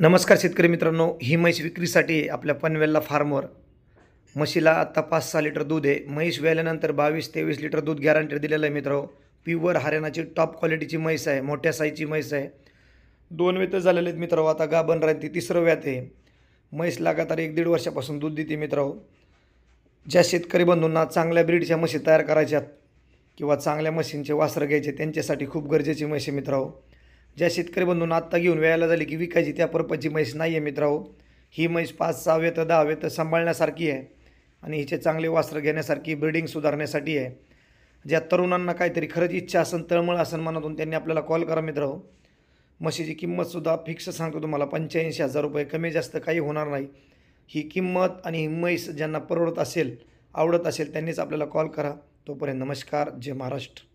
नमस्कार शेतकरी मित्रांनो ही म्हैस विक्रीसाठी आपल्या पनवेलला फार्मवर म्हशीला आत्ता पाच सहा लिटर दूध आहे म्हैस व्यायल्यानंतर बावीस तेवीस लिटर दूध गॅरंटी दिलेलं आहे मित्रांनो प्युअर हरियाणाची टॉप क्वालिटीची म्हैस आहे मोठ्या साईजची म्हैस आहे दोन वेत झालेले आहेत मित्र आता गाभण राहते तिसरं व्यात आहे म्हैस लगातार एक दीड वर्षापासून दूध देते मित्र ज्या शेतकरी बंधूंना चांगल्या ब्रीडच्या म्हशी तयार करायच्यात किंवा चांगल्या म्हशींचे वासर घ्यायचे त्यांच्यासाठी खूप गरजेची आहे मित्रांनो ज्या शेतकरी बंधूंना आत्ता घेऊन वेळायला झाली की विकायची त्या परपाची म्हैस नाही आहे मित्रांनो ही म्हैस पाच सहावे तर दहावे तर सांभाळण्यासारखी आहे आणि हिचे चांगले वास्त्र घेण्यासारखी ब्रिडिंग सुधारण्यासाठी आहे ज्या तरुणांना काहीतरी खरंच इच्छा असेल तळमळ असन मनातून त्यांनी आपल्याला कॉल करा मित्रांनो म्हशीची किंमतसुद्धा फिक्स सांगतो तुम्हाला पंच्याऐंशी हजार रुपये कमी जास्त काही होणार नाही ही किंमत आणि ही म्हैस ज्यांना परवडत असेल आवडत असेल त्यांनीच आपल्याला कॉल करा तोपर्यंत नमस्कार जय महाराष्ट्र